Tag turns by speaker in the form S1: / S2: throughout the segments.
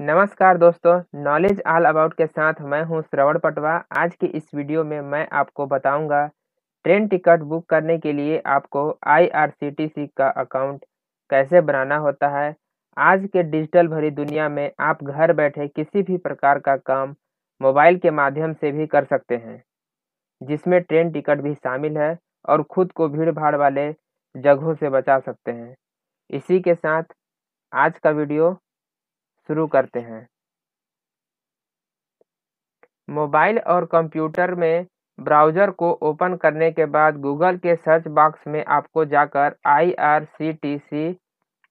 S1: नमस्कार दोस्तों knowledge all about के साथ मैं हूं श्रवण पटवा आज के इस वीडियो में मैं आपको बताऊंगा ट्रेन टिकट बुक करने के लिए आपको आईआरसीटीसी का अकाउंट कैसे बनाना होता है आज के डिजिटल भरी दुनिया में आप घर बैठे किसी भी प्रकार का काम मोबाइल के माध्यम से भी कर सकते हैं जिसमें ट्रेन टिकट भी शामिल है और खुद को भीड़ भाड़ वाले जगहों से बचा सकते हैं इसी के साथ आज का वीडियो शुरू करते हैं मोबाइल और कंप्यूटर में ब्राउज़र को ओपन करने के बाद गूगल के सर्च बॉक्स में आपको जाकर आई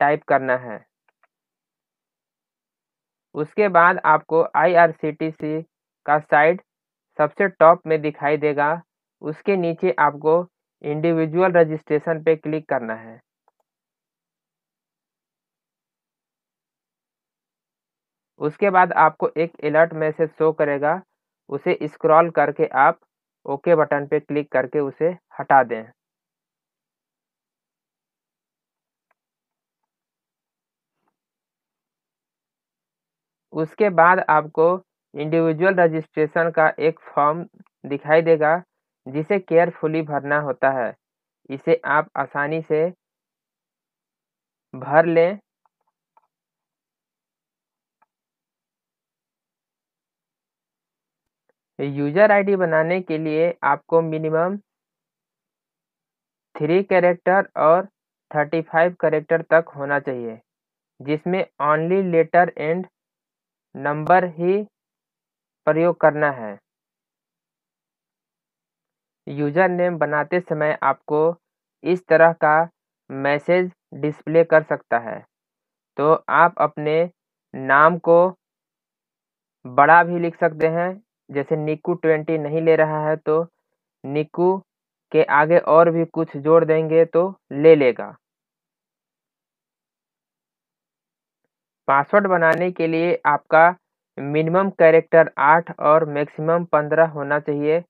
S1: टाइप करना है उसके बाद आपको आई का साइट सबसे टॉप में दिखाई देगा उसके नीचे आपको इंडिविजुअल रजिस्ट्रेशन पे क्लिक करना है उसके बाद आपको एक अलर्ट मैसेज शो करेगा उसे स्क्रॉल करके आप ओके बटन पे क्लिक करके उसे हटा दें उसके बाद आपको इंडिविजुअल रजिस्ट्रेशन का एक फॉर्म दिखाई देगा जिसे केयरफुली भरना होता है इसे आप आसानी से भर लें यूजर आईडी बनाने के लिए आपको मिनिमम थ्री कैरेक्टर और थर्टी फाइव करेक्टर तक होना चाहिए जिसमें ओनली लेटर एंड नंबर ही प्रयोग करना है यूजर नेम बनाते समय आपको इस तरह का मैसेज डिस्प्ले कर सकता है तो आप अपने नाम को बड़ा भी लिख सकते हैं जैसे निकू ट्वेंटी नहीं ले रहा है तो निकू के आगे और भी कुछ जोड़ देंगे तो ले लेगा पासवर्ड बनाने के लिए आपका मिनिमम कैरेक्टर आठ और मैक्सिमम पंद्रह होना चाहिए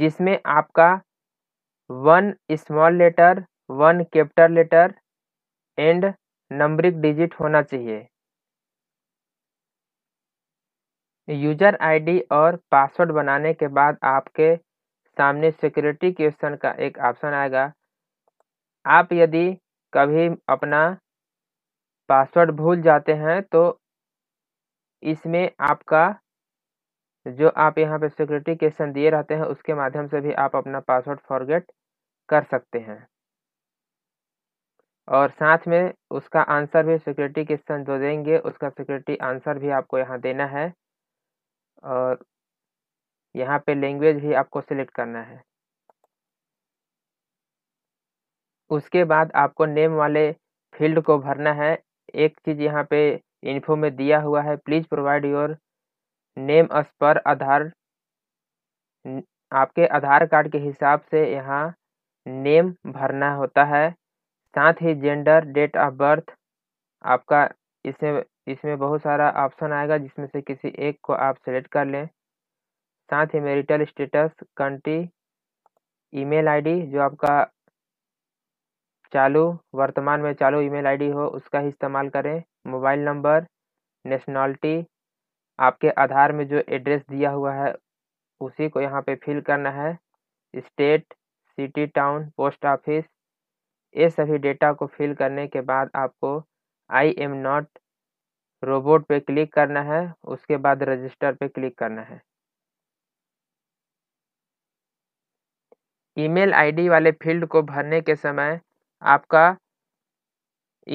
S1: जिसमें आपका one small letter one capital letter and numeric digit होना चाहिए यूजर आईडी और पासवर्ड बनाने के बाद आपके सामने सिक्योरिटी क्वेश्चन का एक ऑप्शन आएगा आप यदि कभी अपना पासवर्ड भूल जाते हैं तो इसमें आपका जो आप यहाँ पे सिक्योरिटी क्वेश्चन दिए रहते हैं उसके माध्यम से भी आप अपना पासवर्ड फॉरगेट कर सकते हैं और साथ में उसका आंसर भी सिक्योरिटी क्वेश्चन जो देंगे उसका सिक्योरिटी आंसर भी आपको यहाँ देना है और यहाँ पे लैंग्वेज भी आपको सिलेक्ट करना है उसके बाद आपको नेम वाले फील्ड को भरना है एक चीज़ यहाँ पे इन्फो में दिया हुआ है please provide your name as पर आधार आपके आधार कार्ड के हिसाब से यहाँ नेम भरना होता है साथ ही जेंडर डेट ऑफ बर्थ आपका इसमें इसमें बहुत सारा ऑप्शन आएगा जिसमें से किसी एक को आप सेलेक्ट कर लें साथ ही marital status country email ID जो आपका चालू वर्तमान में चालू ईमेल आईडी हो उसका ही इस्तेमाल करें मोबाइल नंबर नेशनलिटी आपके आधार में जो एड्रेस दिया हुआ है उसी को यहाँ पे फिल करना है state city town post office ये सभी डेटा को फिल करने के बाद आपको आई एम नॉट रोबोट पे क्लिक करना है उसके बाद रजिस्टर पे क्लिक करना है ईमेल आईडी वाले फील्ड को भरने के समय आपका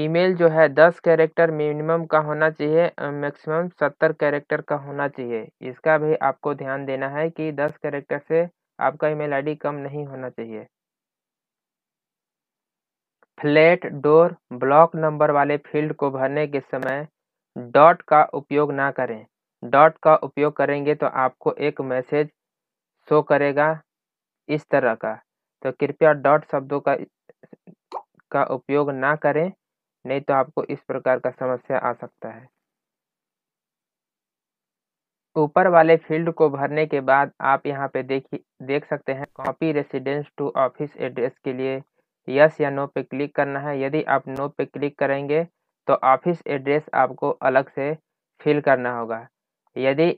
S1: ईमेल जो है दस कैरेक्टर मिनिमम का होना चाहिए मैक्सिमम सत्तर कैरेक्टर का होना चाहिए इसका भी आपको ध्यान देना है कि दस कैरेक्टर से आपका ईमेल आईडी कम नहीं होना चाहिए फ्लैट डोर ब्लॉक नंबर वाले फील्ड को भरने के समय डॉट का उपयोग ना करें डॉट का उपयोग करेंगे तो आपको एक मैसेज शो करेगा इस तरह का तो कृपया डॉट शब्दों का का उपयोग ना करें नहीं तो आपको इस प्रकार का समस्या आ सकता है ऊपर वाले फील्ड को भरने के बाद आप यहाँ पे देखिए देख सकते हैं copy residence to office address के लिए यस या नो पे क्लिक करना है यदि आप नो पे क्लिक करेंगे तो ऑफिस एड्रेस आपको अलग से फिल करना होगा यदि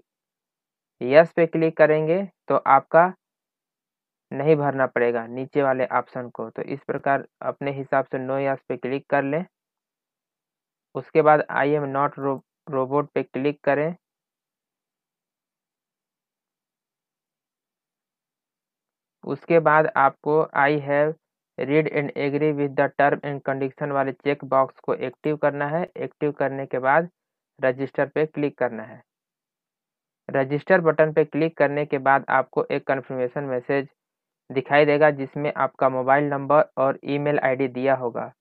S1: यस पे क्लिक करेंगे तो आपका नहीं भरना पड़ेगा नीचे वाले ऑप्शन को तो इस प्रकार अपने हिसाब से नो यस पे क्लिक कर लें उसके बाद आई एम नॉट रोबोट पे क्लिक करें उसके बाद आपको I have read and agree with the term and condition वाले चेक बॉक्स को एक्टिव करना है एक्टिव करने के बाद रजिस्टर पे क्लिक करना है रजिस्टर बटन पे क्लिक करने के बाद आपको एक कन्फर्मेशन मैसेज दिखाई देगा जिसमें आपका मोबाइल नंबर और ईमेल आईडी दिया होगा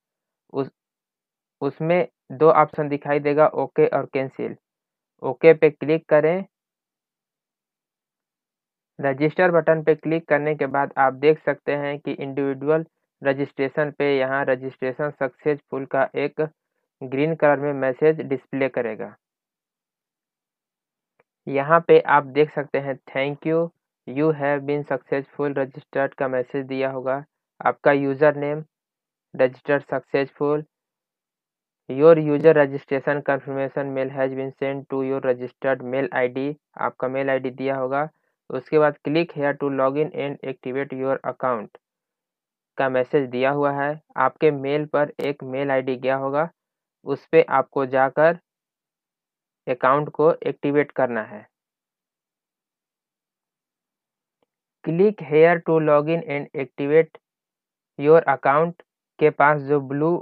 S1: उस उसमें दो ऑप्शन दिखाई देगा ओके और कैंसिल ओके पे क्लिक करें रजिस्टर बटन पे क्लिक करने के बाद आप देख सकते हैं कि इंडिविजुअल रजिस्ट्रेशन पे यहाँ रजिस्ट्रेशन सक्सेसफुल का एक ग्रीन कलर में मैसेज डिस्प्ले करेगा यहाँ पे आप देख सकते हैं thank you you have been successful registered का मैसेज दिया होगा आपका user name registered successful your user registration confirmation mail has been send to your registered mail ID आपका मेल आईडी दिया होगा उसके बाद click here to log in and activate your account का मैसेज दिया हुआ है आपके मेल पर एक मेल आईडी गया होगा उस पर आपको जाकर अकाउंट को एक्टिवेट करना है click here to log in and activate your account के पास जो ब्लू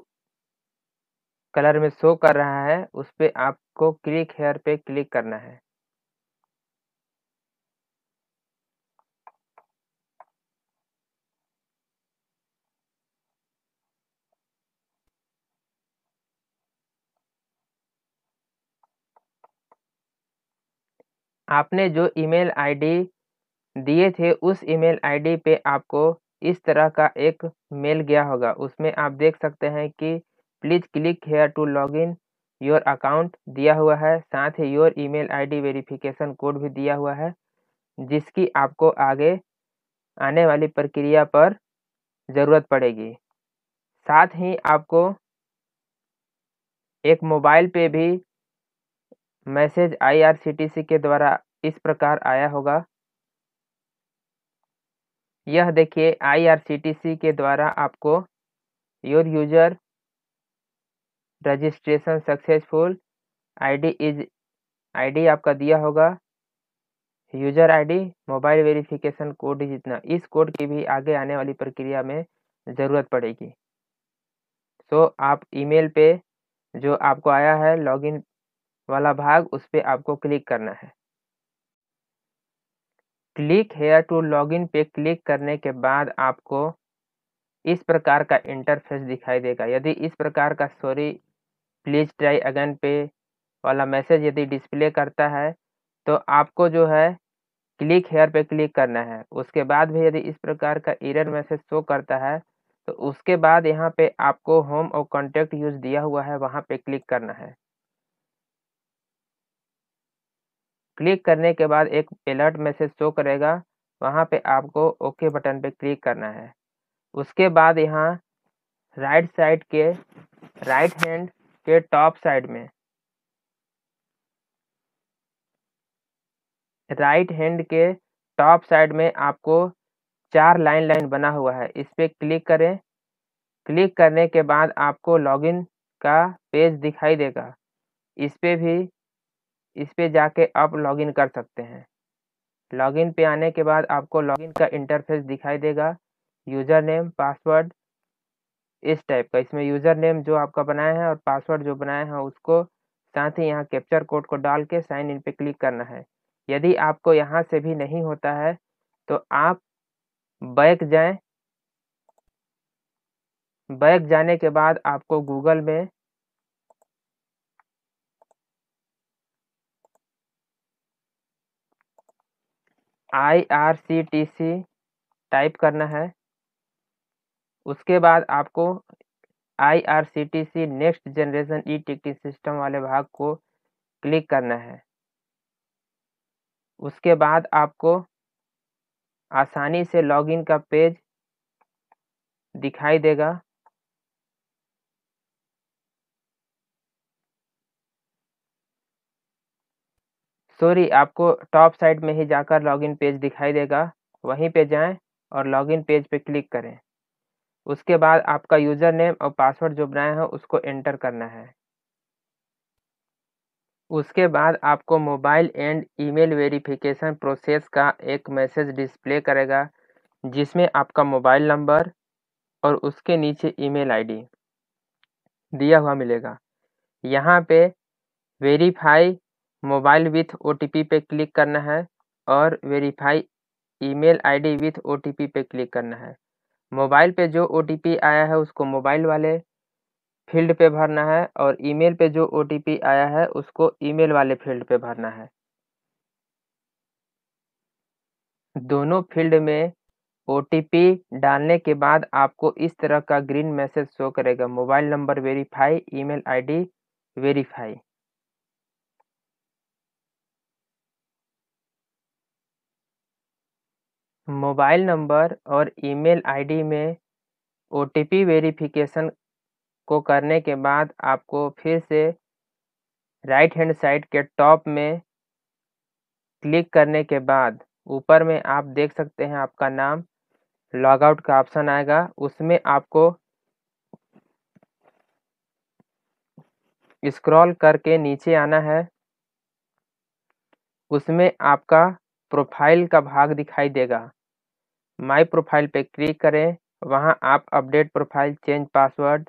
S1: कलर में शो कर रहा है उस पर आपको क्लिक हेयर पे क्लिक करना है आपने जो ईमेल आईडी दिए थे उस ईमेल आईडी पे आपको इस तरह का एक मेल गया होगा उसमें आप देख सकते हैं कि please click here to log in your account दिया हुआ है साथ ही your email ID verification code भी दिया हुआ है जिसकी आपको आगे आने वाली प्रक्रिया पर ज़रूरत पड़ेगी साथ ही आपको एक मोबाइल पे भी मैसेज आईआरसीटीसी के द्वारा इस प्रकार आया होगा यह देखिए आईआरसीटीसी के द्वारा आपको your user registration successful ID is ID आपका दिया होगा user ID mobile verification code जितना इस कोड की भी आगे आने वाली प्रक्रिया में ज़रूरत पड़ेगी तो आप ईमेल पे जो आपको आया है लॉगिन वाला भाग उस पर आपको क्लिक करना है क्लिक हेयर टू लॉगिन पे क्लिक करने के बाद आपको इस प्रकार का इंटरफेस दिखाई देगा यदि इस प्रकार का सॉरी प्लीज ट्राई अगेन पे वाला मैसेज यदि डिस्प्ले करता है तो आपको जो है क्लिक हेयर पे क्लिक करना है उसके बाद भी यदि इस प्रकार का एरर मैसेज शो करता है तो उसके बाद यहाँ पे आपको होम और कॉन्टेक्ट यूज दिया हुआ है वहाँ पे क्लिक करना है क्लिक करने के बाद एक अलर्ट मैसेज शो करेगा वहाँ पे आपको ओके बटन पे क्लिक करना है उसके बाद यहाँ राइट साइड के राइट हैंड के टॉप साइड में राइट हैंड के टॉप साइड में आपको चार लाइन लाइन बना हुआ है इस पर क्लिक करें क्लिक करने के बाद आपको लॉगिन का पेज दिखाई देगा इस पर भी इस पे जाके आप लॉगिन कर सकते हैं लॉगिन पे आने के बाद आपको लॉगिन का इंटरफेस दिखाई देगा यूज़र नेम पासवर्ड इस टाइप का इसमें यूज़र नेम जो आपका बनाया है और पासवर्ड जो बनाया है उसको साथ ही यहाँ कैप्चर कोड को डाल के साइन इन पे क्लिक करना है यदि आपको यहाँ से भी नहीं होता है तो आप बैक जाएं बैक जाने के बाद आपको गूगल में I R C T C type करना है उसके बाद आपको I R C T C next generation e ticketing system वाले भाग को क्लिक करना है उसके बाद आपको आसानी से लॉगिन का पेज दिखाई देगा सॉरी आपको टॉप साइड में ही जाकर लॉगिन पेज दिखाई देगा वहीं पे जाएं और लॉगिन पेज पे क्लिक करें उसके बाद आपका यूज़र नेम और पासवर्ड जो बनाया है उसको एंटर करना है उसके बाद आपको mobile and email verification process का एक मैसेज डिस्प्ले करेगा जिसमें आपका मोबाइल नंबर और उसके नीचे ईमेल आईडी दिया हुआ मिलेगा यहाँ पे वेरीफाई मोबाइल विथ पी पे क्लिक करना है और verify email ID with P पे क्लिक करना है मोबाइल पे जो पी आया है उसको मोबाइल वाले फील्ड पे भरना है और ईमेल पे जो पी आया है उसको ईमेल वाले फील्ड पे भरना है दोनों फील्ड में पी डालने के बाद आपको इस तरह का ग्रीन मैसेज शो करेगा mobile number verify email ID verify mobile number और ईमेल आईडी में ओ वेरिफिकेशन को करने के बाद आपको फिर से राइट हैंड साइड के टॉप में क्लिक करने के बाद ऊपर में आप देख सकते हैं आपका नाम लॉगआउट का ऑप्शन आएगा उसमें आपको स्क्रॉल करके नीचे आना है उसमें आपका प्रोफाइल का भाग दिखाई देगा माई प्रोफाइल पे क्लिक करें वहां आप update profile change password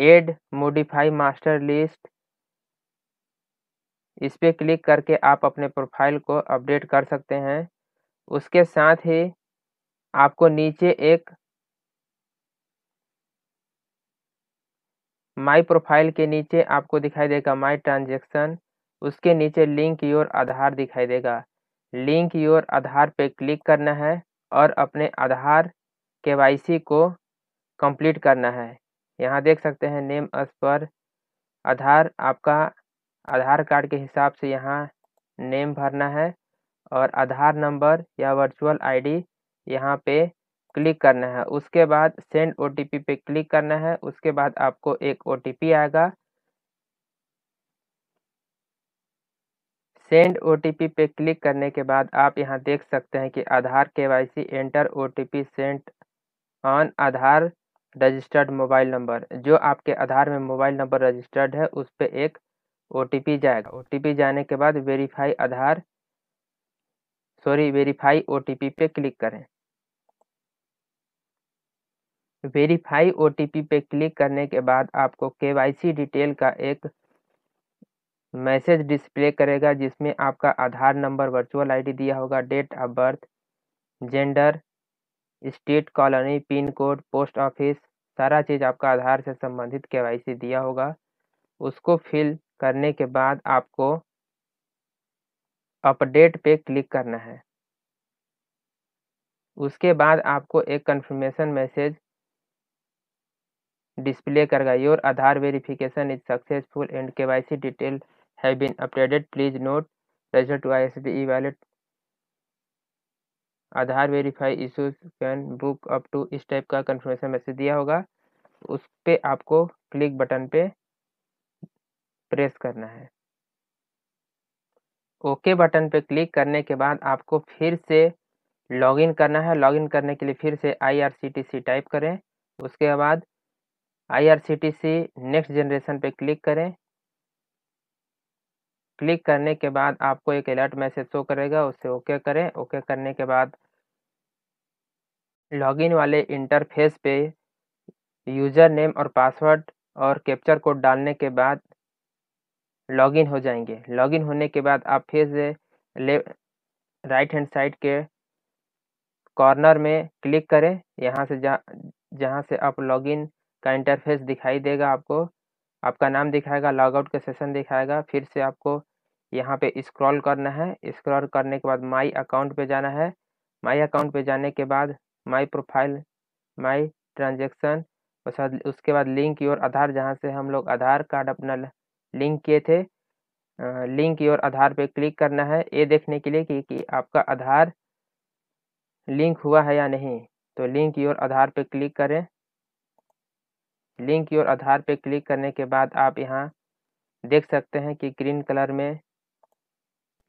S1: add modify master list इस पर क्लिक करके आप अपने प्रोफाइल को अपडेट कर सकते हैं उसके साथ ही आपको नीचे एक माई प्रोफाइल के नीचे आपको दिखाई देगा माई ट्रांजैक्शन उसके नीचे लिंक योर आधार दिखाई देगा लिंक योर आधार पे क्लिक करना है और अपने आधार के को कंप्लीट करना है यहाँ देख सकते हैं नेम अस पर आधार आपका आधार कार्ड के हिसाब से यहाँ नेम भरना है और आधार नंबर या वर्चुअल आईडी यहाँ पर क्लिक करना है उसके बाद सेंड ओ पे क्लिक करना है उसके बाद आपको एक ओ आएगा सेंड ओ पे क्लिक करने के बाद आप यहां देख सकते हैं कि Aadhaar KYC enter P sent on Aadhaar registered mobile number जो आपके आधार में मोबाइल नंबर रजिस्टर्ड है उस पर एक ओ जाएगा ओ जाने के बाद वेरीफाई आधार सॉरी वेरीफाई ओ पे क्लिक करें वेरीफाई ओ पे क्लिक करने के बाद आपको के डिटेल का एक मैसेज डिस्प्ले करेगा जिसमें आपका आधार नंबर वर्चुअल आईडी दिया होगा date of birth gender state colony pin code post office सारा चीज़ आपका आधार से संबंधित के दिया होगा उसको फिल करने के बाद आपको अपडेट पे क्लिक करना है उसके बाद आपको एक कंफर्मेशन मैसेज डिस्प्ले करेगा your Aadhaar verification is successful and K Y C detail have been updated. Please note register to ISP e-wallet. Aadhaar verify issues can book up to इस टाइप का कन्फर्मेशन मैसेज दिया होगा उस पर आपको क्लिक बटन पे press करना है ओके बटन पे क्लिक करने के बाद आपको फिर से लॉगिन करना है लॉगिन करने के लिए फिर से आईआरसीटीसी टाइप करें उसके बाद आईआरसीटीसी नेक्स्ट जनरेशन पे क्लिक करें क्लिक करने के बाद आपको एक अलर्ट मैसेज शो करेगा उससे ओके करें ओके करने के बाद लॉगिन वाले इंटरफेस पे यूज़र नेम और पासवर्ड और कैप्चर कोड डालने के बाद लॉगिन हो जाएंगे लॉगिन होने के बाद आप फिर से ले राइट हैंड साइड के कॉर्नर में क्लिक करें यहाँ से जा जहाँ से आप लॉगिन का इंटरफेस दिखाई देगा आपको आपका नाम दिखाएगा लॉगआउट का सेशन दिखाएगा फिर से आपको यहाँ पे स्क्रॉल करना है स्क्रॉल करने के बाद माई अकाउंट पे जाना है माई अकाउंट पे जाने के बाद माई प्रोफाइल माई ट्रांजेक्शन उसके बाद लिंक योर आधार जहाँ से हम लोग आधार कार्ड अपना लिंक किए थे लिंक योर आधार पे क्लिक करना है ये देखने के लिए कि, कि आपका आधार लिंक हुआ है या नहीं तो लिंक योर आधार पे क्लिक करें लिंक योर आधार पे क्लिक करने के बाद आप यहाँ देख सकते हैं कि ग्रीन कलर में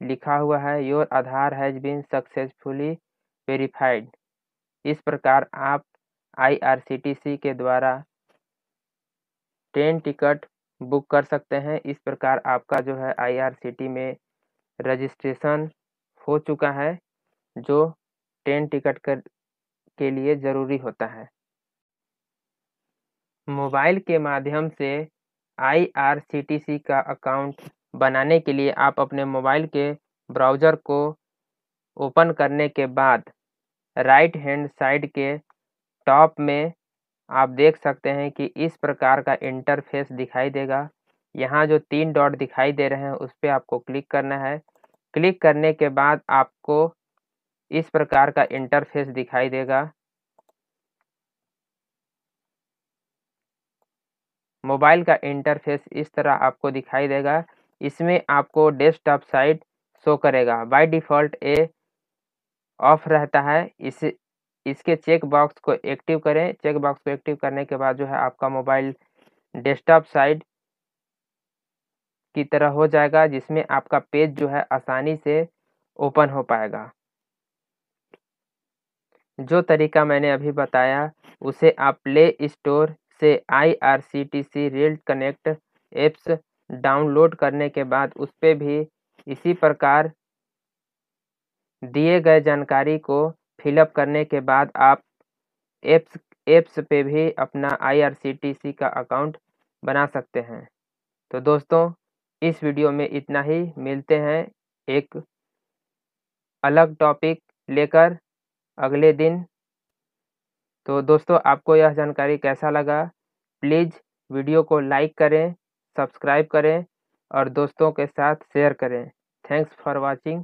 S1: लिखा हुआ है your Aadhaar has been successfully verified इस प्रकार आप आईआरसीटीसी के द्वारा ट्रेन टिकट बुक कर सकते हैं इस प्रकार आपका जो है आईआरसीटी में रजिस्ट्रेशन हो चुका है जो ट्रेन टिकट कर के लिए ज़रूरी होता है मोबाइल के माध्यम से आईआरसीटीसी का अकाउंट बनाने के लिए आप अपने मोबाइल के ब्राउज़र को ओपन करने के बाद राइट हैंड साइड के टॉप में आप देख सकते हैं कि इस प्रकार का इंटरफेस दिखाई देगा यहाँ जो तीन डॉट दिखाई दे रहे हैं उस पर आपको क्लिक करना है क्लिक करने के बाद आपको इस प्रकार का इंटरफेस दिखाई देगा मोबाइल का इंटरफेस इस तरह आपको दिखाई देगा इसमें आपको डेस्कटॉप साइट शो करेगा बाय डिफ़ॉल्ट ए ऑफ रहता है इस इसके चेक बॉक्स को एक्टिव करें चेक बॉक्स को एक्टिव करने के बाद जो है आपका मोबाइल डेस्कटॉप साइट की तरह हो जाएगा जिसमें आपका पेज जो है आसानी से ओपन हो पाएगा जो तरीका मैंने अभी बताया उसे आप प्ले स्टोर से I R C T C rail connect apps download करने के बाद उस पर भी इसी प्रकार दिए गए जानकारी को फिलअप करने के बाद आप एप्स एप्स पे भी अपना आईआरसीटीसी का अकाउंट बना सकते हैं तो दोस्तों इस वीडियो में इतना ही मिलते हैं एक अलग टॉपिक लेकर अगले दिन तो दोस्तों आपको यह जानकारी कैसा लगा प्लीज़ वीडियो को लाइक करें सब्सक्राइब करें और दोस्तों के साथ शेयर करें थैंक्स फॉर वॉचिंग